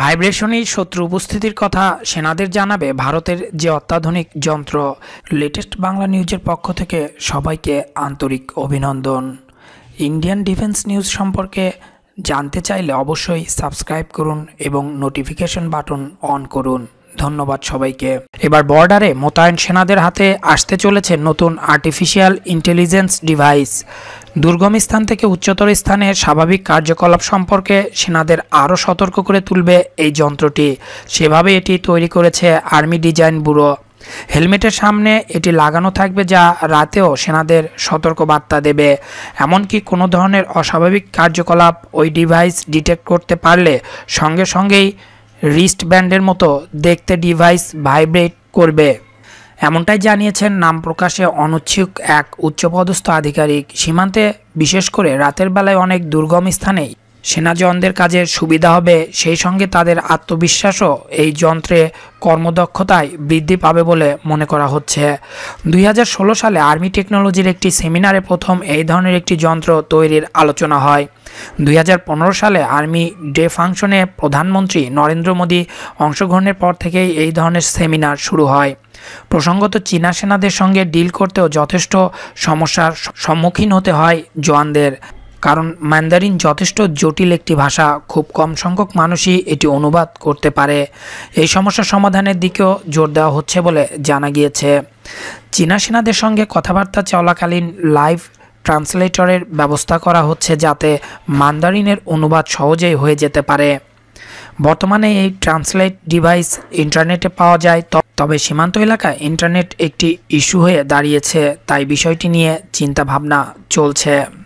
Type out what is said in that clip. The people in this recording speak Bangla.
ভাইব্রেশনেই শত্রু উপস্থিতির কথা সেনাদের জানাবে ভারতের যে অত্যাধুনিক যন্ত্র লেটেস্ট বাংলা নিউজের পক্ষ থেকে সবাইকে আন্তরিক অভিনন্দন ইন্ডিয়ান ডিফেন্স নিউজ সম্পর্কে জানতে চাইলে অবশ্যই সাবস্ক্রাইব করুন এবং নোটিফিকেশন বাটন অন করুন ধন্যবাদ সবাইকে এবার বর্ডারে মোতায়েন সেনাদের হাতে আসতে চলেছে নতুন আর্টিফিশিয়াল ইন্টেলিজেন্স ডিভাইস দুর্গম স্থান থেকে উচ্চতর স্থানে স্বাভাবিক কার্যকলাপ সম্পর্কে সেনাদের আরও সতর্ক করে তুলবে এই যন্ত্রটি সেভাবে এটি তৈরি করেছে আর্মি ডিজাইন ব্যুরো হেলমেটের সামনে এটি লাগানো থাকবে যা রাতেও সেনাদের সতর্ক বার্তা দেবে এমনকি কোনো ধরনের অস্বাভাবিক কার্যকলাপ ওই ডিভাইস ডিটেক্ট করতে পারলে সঙ্গে সঙ্গেই রিস্ট ব্যান্ডের মতো দেখতে ডিভাইস ভাইব্রেট করবে এমনটাই জানিয়েছেন নাম প্রকাশে অনিচ্ছুক এক উচ্চপদস্থ আধিকারিক সীমান্তে বিশেষ করে রাতের বেলায় অনেক দুর্গম স্থানে সেনাজনদের কাজের সুবিধা হবে সেই সঙ্গে তাদের আত্মবিশ্বাসও এই যন্ত্রে কর্মদক্ষতায় বৃদ্ধি পাবে বলে মনে করা হচ্ছে দুই সালে আর্মি টেকনোলজির একটি সেমিনারে প্রথম এই ধরনের একটি যন্ত্র তৈরির আলোচনা হয় দুই সালে আর্মি ডে ফাংশনে প্রধানমন্ত্রী নরেন্দ্র মোদী অংশগ্রহণের পর থেকেই এই ধরনের সেমিনার শুরু হয় প্রসঙ্গত চীনা সেনাদের সঙ্গে ডিল করতেও যথেষ্ট সমস্যার সম্মুখীন হতে হয় জওয়ানদের কারণ ম্যান্দারিন যথেষ্ট জটিল একটি ভাষা খুব কম সংখ্যক মানুষই এটি অনুবাদ করতে পারে এই সমস্যা সমাধানের দিকেও জোর দেওয়া হচ্ছে বলে জানা গিয়েছে চীনা সেনাদের সঙ্গে কথাবার্তা চলাকালীন লাইভ ট্রান্সলেটরের ব্যবস্থা করা হচ্ছে যাতে মান্দারিনের অনুবাদ সহজেই হয়ে যেতে পারে বর্তমানে এই ট্রান্সলেট ডিভাইস ইন্টারনেটে পাওয়া যায় তবে সীমান্ত এলাকায় ইন্টারনেট একটি ইস্যু হয়ে দাঁড়িয়েছে তাই বিষয়টি নিয়ে চিন্তাভাবনা চলছে